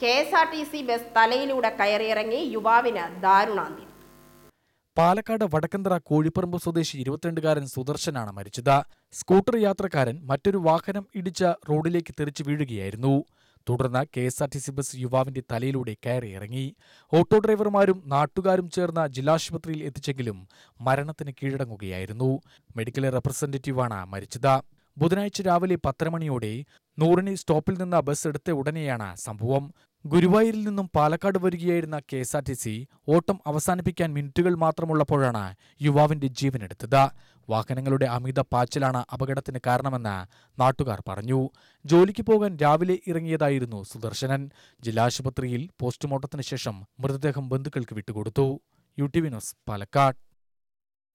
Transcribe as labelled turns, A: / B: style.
A: K S R T C bus തലയിലൂടെ കയറിയിറങ്ങി യുവാവിന് ദാരുണാന്തി
B: പാലക്കാട് വടക്കന്തറ കോഴിപ്പറമ്പ് സ്വദേശി ഇരുപത്തിരണ്ടുകാരൻ സുദർശനാണ് മരിച്ചത് സ്കൂട്ടർ യാത്രക്കാരൻ മറ്റൊരു വാഹനം ഇടിച്ച റോഡിലേക്ക് തെറിച്ചു വീഴുകയായിരുന്നു തുടർന്ന് K S R T C bus യുവാവിന്റെ തലയിലൂടെ കയറിയിറങ്ങി ഓട്ടോ ഡ്രൈവർമാരും നാട്ടുകാരും ചേർന്ന് ജില്ലാശുപത്രിയിൽ എത്തിച്ചെങ്കിലും മരണത്തിന് കീഴടങ്ങുകയായിരുന്നു മെഡിക്കൽ റെപ്രസെന്റേറ്റീവാണ് മരിച്ചത് ബുധനാഴ്ച രാവിലെ പത്തരമണിയോടെ മണിയോടെ നൂറിന് സ്റ്റോപ്പിൽ നിന്ന് ബസ് എടുത്ത ഉടനെയാണ് സംഭവം ഗുരുവായൂരിൽ നിന്നും പാലക്കാട് വരികയായിരുന്ന K S R T C ഓട്ടം അവസാനിപ്പിക്കാൻ മിനിറ്റുകൾ മാത്രമുള്ളപ്പോഴാണ് യുവാവിന്റെ ജീവനെടുത്തത് വാഹനങ്ങളുടെ അമിത പാച്ചിലാണ് അപകടത്തിന് കാരണമെന്ന് നാട്ടുകാർ പറഞ്ഞു ജോലിക്ക് പോകാൻ രാവിലെ ഇറങ്ങിയതായിരുന്നു സുദർശനൻ ജില്ലാശുപത്രിയിൽ പോസ്റ്റ്മോർട്ടത്തിന് ശേഷം മൃതദേഹം ബന്ധുക്കൾക്ക് വിട്ടുകൊടുത്തു യു ടി വിനോസ്
C: പാലക്കാട്